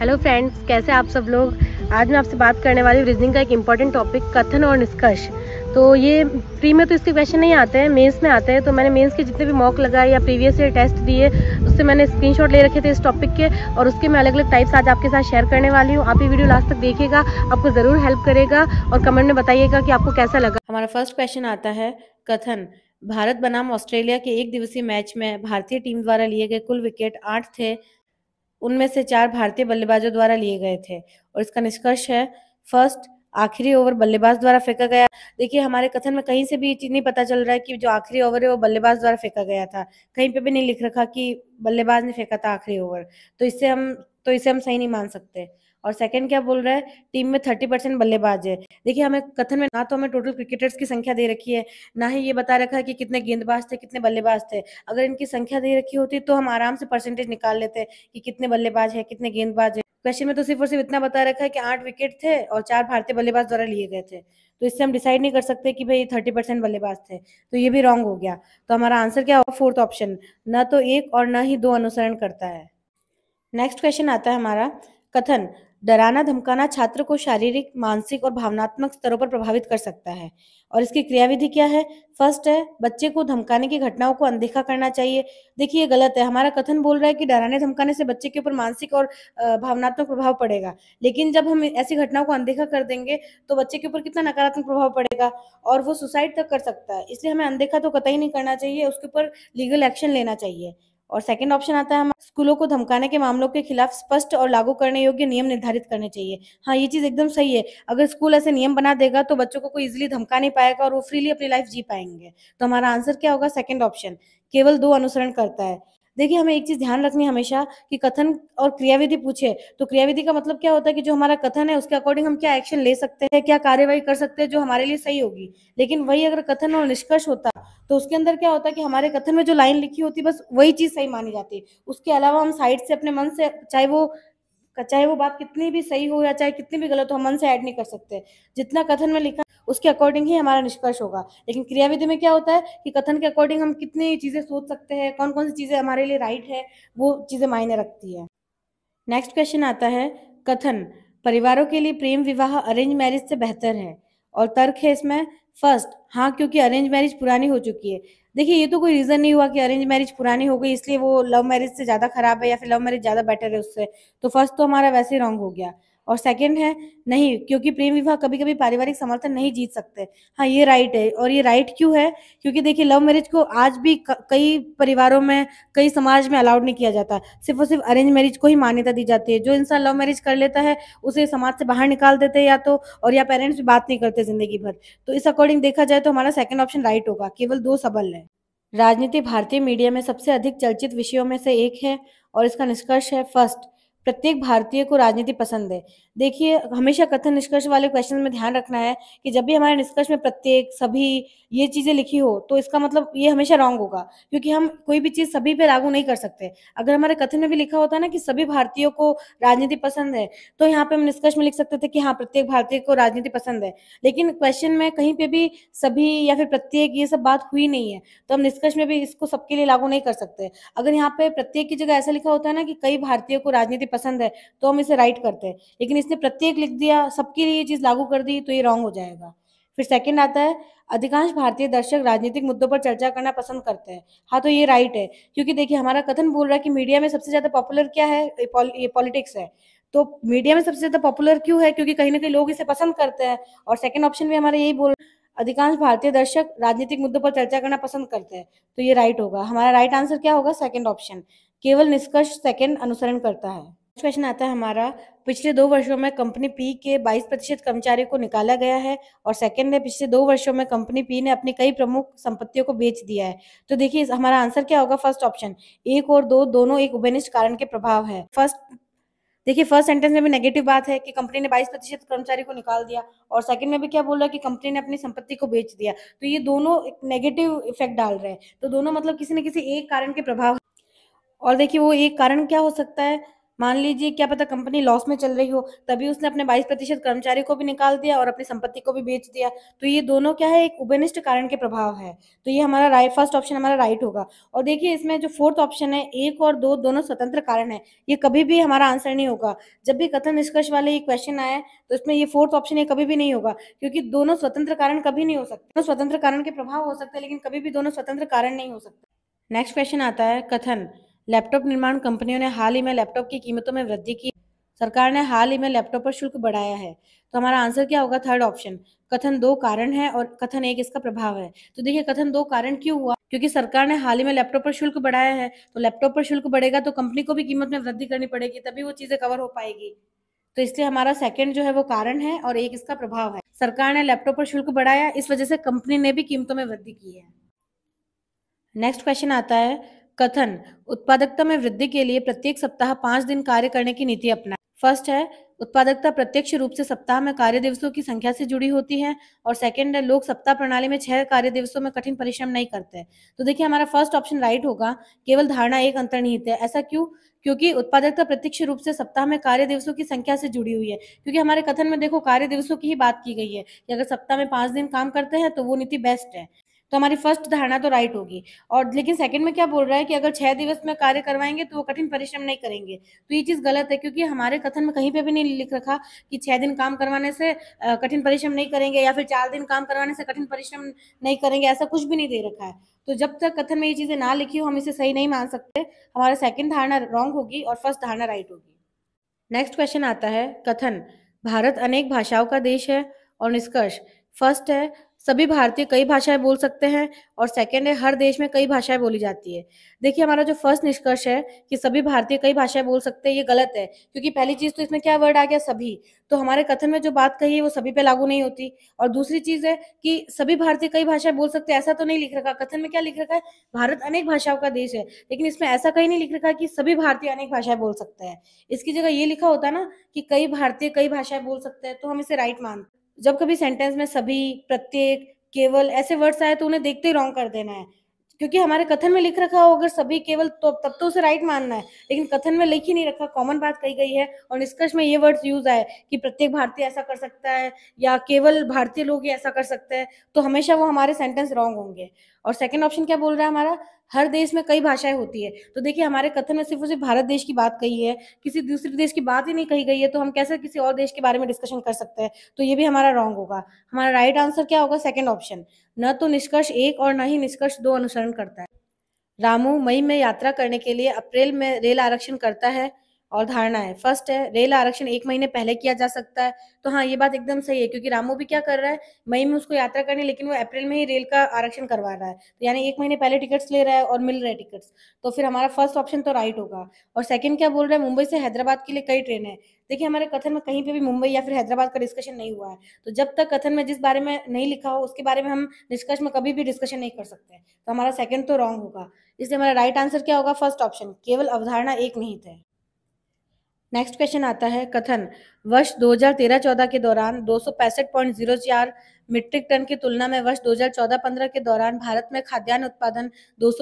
hello friends कैसे आप सब लोग आज मैं आपसे बात करने वाली हूँ रीजनिंग का एक इम्पॉर्टेंट टॉपिक कथन और निष्कर्ष तो ये प्री में तो इसके क्वेश्चन नहीं आते हैं मेंस में आते हैं तो मैंने मेंस के जितने भी मॉक लगाए या प्रीवियस ईयर टेस्ट दिए उससे मैंने स्क्रीनशॉट ले रखे थे इस टॉपिक के और उसके मैं अलग अलग टाइप्स आज आपके साथ शेयर करने वाली हूँ आप ये वीडियो लास्ट तक देखिएगा आपको ज़रूर हेल्प करेगा और कमेंट में बताइएगा कि आपको कैसा लगा हमारा फर्स्ट क्वेश्चन आता है कथन भारत बनाम ऑस्ट्रेलिया के एक दिवसीय मैच में भारतीय टीम द्वारा लिए गए कुल विकेट आठ थे उनमें से चार भारतीय बल्लेबाजों द्वारा लिए गए थे और इसका निष्कर्ष है फर्स्ट आखिरी ओवर बल्लेबाज द्वारा फेंका गया देखिए हमारे कथन में कहीं से भी चीज नहीं पता चल रहा है कि जो आखिरी ओवर है वो बल्लेबाज द्वारा फेंका गया था कहीं पे भी नहीं लिख रखा कि बल्लेबाज ने फेंका था आखिरी ओवर तो इससे हम तो इसे हम सही नहीं मान सकते और सेकंड क्या बोल रहा है टीम में थर्टी परसेंट बल्लेबाज है देखिए हमें कथन में ना तो हमें टोटल क्रिकेटर्स की संख्या दे रखी है ना ही ये बता रखा है कि कितने गेंदबाज थे कितने बल्लेबाज थे अगर इनकी संख्या दे रखी होती तो हम आराम से परसेंटेज निकाल लेते कि कितने बल्लेबाज है कितने गेंदबाज है क्वेश्चन में तो सिर्फ और सिर्फ इतना बता रखा है कि आठ विकेट थे और चार भारतीय बल्लेबाज द्वारा लिए गए थे तो इससे हम डिसाइड नहीं कर सकते कि भाई थर्टी परसेंट बल्लेबाज थे तो ये भी रॉन्ग हो गया तो हमारा आंसर क्या होगा फोर्थ ऑप्शन न तो एक और न ही दो अनुसरण करता है नेक्स्ट क्वेश्चन आता है हमारा कथन डराना धमकाना छात्र को शारीरिक मानसिक और भावनात्मक स्तरों पर प्रभावित कर सकता है और इसकी क्रियाविधि क्या है फर्स्ट है बच्चे को धमकाने की घटनाओं को अनदेखा करना चाहिए देखिए गलत है हमारा कथन बोल रहा है कि डराने धमकाने से बच्चे के ऊपर मानसिक और भावनात्मक प्रभाव पड़ेगा लेकिन जब हम ऐसी घटनाओं को अनदेखा कर देंगे तो बच्चे के ऊपर कितना नकारात्मक प्रभाव पड़ेगा और वो सुसाइड तक कर सकता है इसलिए हमें अनदेखा तो कतई नहीं करना चाहिए उसके ऊपर लीगल एक्शन लेना चाहिए और सेकंड ऑप्शन आता है हमारे स्कूलों को धमकाने के मामलों के खिलाफ स्पष्ट और लागू करने योग्य नियम निर्धारित करने चाहिए हाँ ये चीज एकदम सही है अगर स्कूल ऐसे नियम बना देगा तो बच्चों को कोई इजिली धमका नहीं पाएगा और वो फ्रीली अपनी लाइफ जी पाएंगे तो हमारा आंसर क्या होगा सेकेंड ऑप्शन केवल दो अनुसरण करता है देखिए हमें एक चीज ध्यान रखनी है हमेशा कि कथन और क्रियाविधि पूछे तो क्रियाविधि का मतलब क्या होता है कि जो हमारा कथन है उसके अकॉर्डिंग हम क्या एक्शन ले सकते हैं क्या कार्यवाही कर सकते हैं जो हमारे लिए सही होगी लेकिन वही अगर कथन और निष्कर्ष होता तो उसके अंदर क्या होता है कि हमारे कथन में जो लाइन लिखी होती बस वही चीज सही मानी जाती उसके अलावा हम साइड से अपने मन से चाहे वो चाहे वो बात कितनी भी सही हो या चाहे कितनी भी गलत हो मन से ऐड नहीं कर सकते जितना कथन में लिखा उसके अकॉर्डिंग ही हमारा निष्कर्ष होगा लेकिन क्रियाविधि में क्या होता है कि कथन के अकॉर्डिंग हम कितनी चीज़ें सोच सकते हैं कौन कौन सी चीज़ें हमारे लिए राइट है वो चीज़ें मायने रखती है नेक्स्ट क्वेश्चन आता है कथन परिवारों के लिए प्रेम विवाह अरेंज मैरिज से बेहतर है और तर्क है इसमें फर्स्ट हाँ क्योंकि अरेंज मैरिज पुरानी हो चुकी है देखिए ये तो कोई रीज़न नहीं हुआ कि अरेंज मैरिज पुरानी हो गई इसलिए वो लव मैरिज से ज़्यादा खराब है या फिर लव मैरिज ज़्यादा बेटर है उससे तो फर्स्ट तो हमारा वैसे ही रॉन्ग हो गया और सेकंड है नहीं क्योंकि प्रेम विवाह कभी कभी पारिवारिक समर्थन नहीं जीत सकते हाँ ये राइट है और ये राइट क्यों है क्योंकि देखिए लव मैरिज को आज भी कई परिवारों में कई समाज में अलाउड नहीं किया जाता सिर्फ और सिर्फ अरेंज मैरिज को ही मान्यता दी जाती है जो इंसान लव मैरिज कर लेता है उसे समाज से बाहर निकाल देते हैं या तो और या पेरेंट्स भी बात नहीं करते जिंदगी भर तो इस अकॉर्डिंग देखा जाए तो हमारा सेकेंड ऑप्शन राइट होगा केवल दो सबल है राजनीति भारतीय मीडिया में सबसे अधिक चर्चित विषयों में से एक है और इसका निष्कर्ष है फर्स्ट प्रत्येक भारतीय को राजनीति पसंद है देखिए हमेशा कथन निष्कर्ष वाले क्वेश्चन में ध्यान रखना है कि जब भी हमारे निष्कर्ष में प्रत्येक सभी ये चीजें लिखी हो तो इसका मतलब ये हमेशा रॉन्ग होगा क्योंकि हम कोई भी चीज सभी पे लागू नहीं कर सकते अगर हमारे कथन में भी लिखा होता ना कि सभी भारतीयों को राजनीति पसंद है तो यहाँ पे हम निष्कर्ष में लिख सकते थे कि हाँ प्रत्येक भारतीय को राजनीति पसंद है लेकिन क्वेश्चन में कहीं पे भी सभी या फिर प्रत्येक ये सब बात हुई नहीं है तो हम निष्कर्ष में भी इसको सबके लिए लागू नहीं कर सकते अगर यहाँ पे प्रत्येक की जगह ऐसा लिखा होता है ना कि कई भारतीयों को राजनीति पसंद है तो हम इसे राइट करते हैं लेकिन इसने प्रत्येक लिख दिया सबके लिए ये चीज़ लागू कर दी तो ये रॉन्ग हो जाएगा फिर सेकंड आता है अधिकांश भारतीय दर्शक राजनीतिक मुद्दों पर चर्चा करना पसंद करते हैं हाँ तो ये राइट है क्योंकि देखिए हमारा कथन बोल रहा है कि मीडिया में सबसे ज़्यादा पॉपुलर क्या है ये पॉलिटिक्स है तो मीडिया में सबसे ज़्यादा पॉपुलर क्यों है क्योंकि कहीं ना कहीं लोग इसे पसंद करते हैं और सेकंड ऑप्शन भी हमारा यही बोल अधिकांश भारतीय दर्शक राजनीतिक मुद्दों पर चर्चा करना पसंद करते हैं तो ये राइट होगा हमारा राइट आंसर क्या होगा सेकेंड ऑप्शन केवल निष्कर्ष सेकेंड अनुसरण करता है क्वेश्चन आता है हमारा पिछले दो वर्षों में कंपनी पी के 22 प्रतिशत कर्मचारियों को निकाला गया है और सेकंड है पिछले दो वर्षों में कंपनी पी ने अपनी कई प्रमुख संपत्तियों को बेच दिया है तो देखिए हमारा आंसर क्या होगा फर्स्ट ऑप्शन एक और दो दोनों एक उभनिष्ठ कारण के प्रभाव है फर्स्ट देखिए फर्स्ट सेंटेंस में भी नेगेटिव बात है कि कंपनी ने 22 प्रतिशत कर्मचारी को निकाल दिया और सेकंड में भी क्या बोल रहा है कि कंपनी ने अपनी संपत्ति को बेच दिया तो ये दोनों एक नेगेटिव इफेक्ट डाल रहे हैं तो दोनों मतलब किसी न किसी एक कारण के प्रभाव और देखिए वो एक कारण क्या हो सकता है मान लीजिए क्या पता कंपनी लॉस में चल रही हो तभी उसने अपने 22 प्रतिशत कर्मचारी को भी निकाल दिया और अपनी संपत्ति को भी बेच दिया तो ये दोनों क्या है एक उभनिष्ठ कारण के प्रभाव है तो ये हमारा राइट फर्स्ट ऑप्शन हमारा राइट होगा और देखिए इसमें जो फोर्थ ऑप्शन है एक और दो दोनों स्वतंत्र कारण है ये कभी भी हमारा आंसर नहीं होगा जब भी कथन निष्कर्ष वाले ये क्वेश्चन आए तो इसमें ये फोर्थ ऑप्शन ये कभी भी नहीं होगा क्योंकि दोनों स्वतंत्र कारण कभी नहीं हो सकते स्वतंत्र कारण के प्रभाव हो सकते हैं लेकिन कभी भी दोनों स्वतंत्र कारण नहीं हो सकते नेक्स्ट क्वेश्चन आता है कथन लैपटॉप निर्माण कंपनियों ने हाल ही में लैपटॉप की कीमतों में वृद्धि की सरकार ने हाल ही में लैपटॉप पर शुल्क बढ़ाया है तो हमारा आंसर क्या होगा थर्ड ऑप्शन कथन दो कारण है और कथन एक इसका प्रभाव है तो देखिए कथन दो कारण क्यों हुआ क्योंकि सरकार ने हाल ही में लैपटॉप पर शुल्क बढ़ाया है तो लैपटॉप पर शुल्क बढ़ेगा तो कंपनी को भी कीमत में वृद्धि करनी पड़ेगी तभी वो चीजें कवर हो पाएगी तो इसलिए हमारा सेकंड जो है वो कारण है और एक इसका प्रभाव है सरकार ने लैपटॉप पर शुल्क बढ़ाया इस वजह से कंपनी ने भी कीमतों में वृद्धि की है नेक्स्ट क्वेश्चन आता है कथन उत्पादकता में वृद्धि के लिए प्रत्येक सप्ताह पांच दिन कार्य करने की नीति अपना फर्स्ट है उत्पादकता प्रत्यक्ष रूप से सप्ताह में कार्य दिवसों की संख्या से जुड़ी होती है और सेकंड है लोग सप्ताह प्रणाली में छह कार्य दिवसों में कठिन परिश्रम नहीं करते तो देखिए हमारा फर्स्ट ऑप्शन राइट होगा केवल धारणा एक अंतर्निहित है ऐसा क्यों क्योंकि उत्पादकता प्रत्यक्ष रूप से सप्ताह में कार्य दिवसों की संख्या से जुड़ी हुई है क्योंकि हमारे कथन में देखो कार्य दिवसों की ही बात की गई है कि अगर सप्ताह में पांच दिन काम करते हैं तो वो नीति बेस्ट है तो हमारी फर्स्ट धारणा तो राइट होगी और लेकिन सेकंड में क्या बोल रहा है कि अगर छह दिवस में कार्य करवाएंगे तो वो कठिन परिश्रम नहीं करेंगे तो ये चीज़ गलत है क्योंकि हमारे कथन में कहीं पे भी नहीं लिख रखा कि छह दिन काम करवाने से कठिन परिश्रम नहीं करेंगे या फिर चार दिन काम करवाने से कठिन परिश्रम नहीं करेंगे ऐसा कुछ भी नहीं दे रखा है तो जब तक कथन में ये चीज़ें ना लिखी हो हम इसे सही नहीं मान सकते हमारा सेकेंड धारणा रॉन्ग होगी और फर्स्ट धारणा राइट होगी नेक्स्ट क्वेश्चन आता है कथन भारत अनेक भाषाओं का देश है और निष्कर्ष फर्स्ट है सभी भारतीय कई भाषाएं बोल सकते हैं और सेकेंड है हर देश में कई भाषाएं बोली जाती है देखिए हमारा जो फर्स्ट निष्कर्ष है कि सभी भारतीय कई भाषाएं बोल सकते हैं ये गलत है क्योंकि पहली चीज तो इसमें क्या वर्ड आ गया सभी तो हमारे कथन में जो बात कही है वो सभी पे लागू नहीं होती और दूसरी चीज है कि सभी भारतीय कई भाषाएं बोल सकते हैं ऐसा तो नहीं लिख रखा कथन में क्या लिख रखा है भारत अनेक भाषाओं का देश है लेकिन इसमें ऐसा कहीं नहीं लिख रखा कि सभी भारतीय अनेक भाषाएं बोल सकते हैं इसकी जगह ये लिखा होता ना कि कई भारतीय कई भाषाएं बोल सकते हैं तो हम इसे राइट मानते जब कभी सेंटेंस में सभी प्रत्येक केवल ऐसे वर्ड्स आए तो उन्हें देखते ही रॉन्ग कर देना है क्योंकि हमारे कथन में लिख रखा हो अगर सभी केवल तो तब तो उसे राइट मानना है लेकिन कथन में लिख ही नहीं रखा कॉमन बात कही गई है और निष्कर्ष में ये वर्ड्स यूज आए कि प्रत्येक भारतीय ऐसा कर सकता है या केवल भारतीय लोग ही ऐसा कर सकते हैं तो हमेशा वो हमारे सेंटेंस रॉन्ग होंगे और सेकंड ऑप्शन क्या बोल रहा है हमारा हर देश में कई भाषाएं होती है तो देखिए हमारे कथन में सिर्फ सिर्फ भारत देश की बात कही है किसी दूसरे देश की बात ही नहीं कही गई है तो हम कैसे किसी और देश के बारे में डिस्कशन कर सकते हैं तो ये भी हमारा रॉन्ग होगा हमारा राइट right आंसर क्या होगा सेकेंड ऑप्शन न तो निष्कर्ष एक और न ही निष्कर्ष दो अनुसरण करता है रामू मई में यात्रा करने के लिए अप्रैल में रेल आरक्षण करता है और धारणा है फर्स्ट है रेल आरक्षण एक महीने पहले किया जा सकता है तो हाँ ये बात एकदम सही है क्योंकि रामू भी क्या कर रहा है मई में उसको यात्रा करनी लेकिन वो अप्रैल में ही रेल का आरक्षण करवा रहा है तो यानी एक महीने पहले टिकट्स ले रहा है और मिल रहे टिकट्स तो फिर हमारा फर्स्ट ऑप्शन तो राइट होगा और सेकंड क्या बोल रहे हैं मुंबई से हैदराबाद के लिए कई ट्रेन है देखिए हमारे कथन में कहीं पे भी मुंबई या फिर हैदराबाद का डिस्कशन नहीं हुआ है तो जब तक कथन में जिस बारे में नहीं लिखा हो उसके बारे में हम निष्कर्ष में कभी भी डिस्कशन नहीं कर सकते तो हमारा सेकंड तो रॉन्ग होगा इसलिए हमारा राइट आंसर क्या होगा फर्स्ट ऑप्शन केवल अवधारणा एक नहीं थे नेक्स्ट क्वेश्चन आता है कथन वर्ष 2013-14 के दौरान दो मीट्रिक टन की तुलना में वर्ष 2014-15 के दौरान भारत में खाद्यान्न उत्पादन दो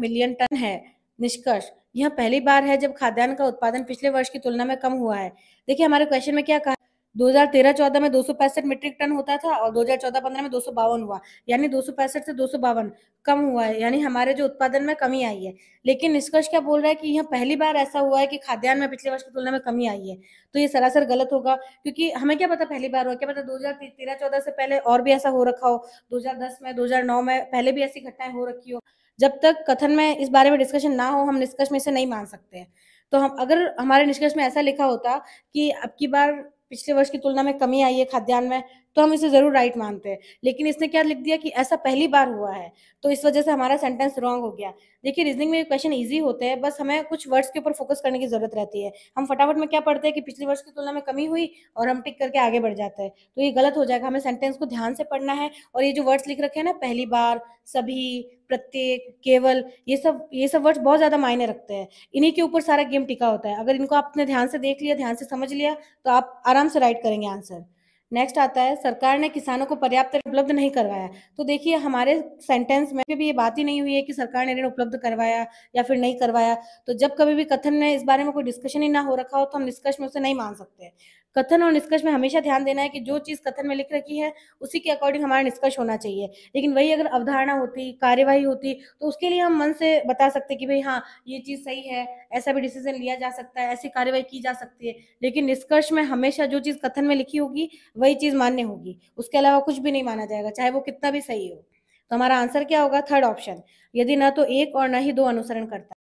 मिलियन टन है निष्कर्ष यह पहली बार है जब खाद्यान्न का उत्पादन पिछले वर्ष की तुलना में कम हुआ है देखिए हमारे क्वेश्चन में क्या कहा 2013-14 में दो मीट्रिक टन होता था और 2014-15 में दो हुआ यानी दो से दो कम हुआ है यानी हमारे जो उत्पादन में कमी आई है लेकिन निष्कर्ष क्या बोल रहा है कि यह पहली बार ऐसा हुआ है कि खाद्यान्न में पिछले वर्ष की तुलना में कमी आई है तो ये सरासर गलत होगा क्योंकि हमें क्या पता पहली बार हुआ क्या पता दो हजार से पहले और भी ऐसा हो रखा हो दो में दो में पहले भी ऐसी घटनाएं हो रखी हो जब तक कथन में इस बारे में डिस्कशन ना हो हम निष्कर्ष में इसे नहीं मान सकते हैं तो हम अगर हमारे निष्कर्ष में ऐसा लिखा होता कि अब की बार पिछले वर्ष की तुलना में कमी आई है खाद्यान्न में तो हम इसे जरूर राइट मानते हैं लेकिन इसने क्या लिख दिया कि ऐसा पहली बार हुआ है तो इस वजह से हमारा सेंटेंस रॉन्ग हो गया देखिए रीजनिंग में क्वेश्चन ईजी होते हैं बस हमें कुछ वर्ड्स के ऊपर फोकस करने की जरूरत रहती है हम फटाफट में क्या पढ़ते हैं कि पिछले वर्ष की तुलना में कमी हुई और हम टिक करके आगे बढ़ जाते हैं तो ये गलत हो जाएगा हमें सेंटेंस को ध्यान से पढ़ना है और ये जो वर्ड्स लिख रखे हैं ना पहली बार सभी प्रत्येक केवल ये सब ये सब वर्ड्स बहुत ज्यादा मायने रखते हैं इन्हीं के ऊपर सारा गेम टिका होता है अगर इनको आपने ध्यान से देख लिया ध्यान से समझ लिया तो आप आराम से राइट करेंगे आंसर नेक्स्ट आता है सरकार ने किसानों को पर्याप्त ऋण उपलब्ध नहीं करवाया तो देखिए हमारे सेंटेंस में भी ये बात ही नहीं हुई है कि सरकार ने ऋण उपलब्ध करवाया या फिर नहीं करवाया तो जब कभी भी कथन में इस बारे में कोई डिस्कशन ही ना हो रखा हो तो हम निष्कर्ष में उसे नहीं मान सकते कथन और निष्कर्ष में हमेशा ध्यान देना है कि जो चीज़ कथन में लिख रखी है उसी के अकॉर्डिंग हमारा निष्कर्ष होना चाहिए लेकिन वही अगर अवधारणा होती कार्यवाही होती तो उसके लिए हम मन से बता सकते कि भाई हाँ ये चीज़ सही है ऐसा भी डिसीजन लिया जा सकता है ऐसी कार्यवाही की जा सकती है लेकिन निष्कर्ष में हमेशा जो चीज़ कथन में लिखी होगी वही चीज़ मान्य होगी उसके अलावा कुछ भी नहीं माना जाएगा चाहे वो कितना भी सही हो तो हमारा आंसर क्या होगा थर्ड ऑप्शन यदि ना तो एक और ना ही दो अनुसरण करता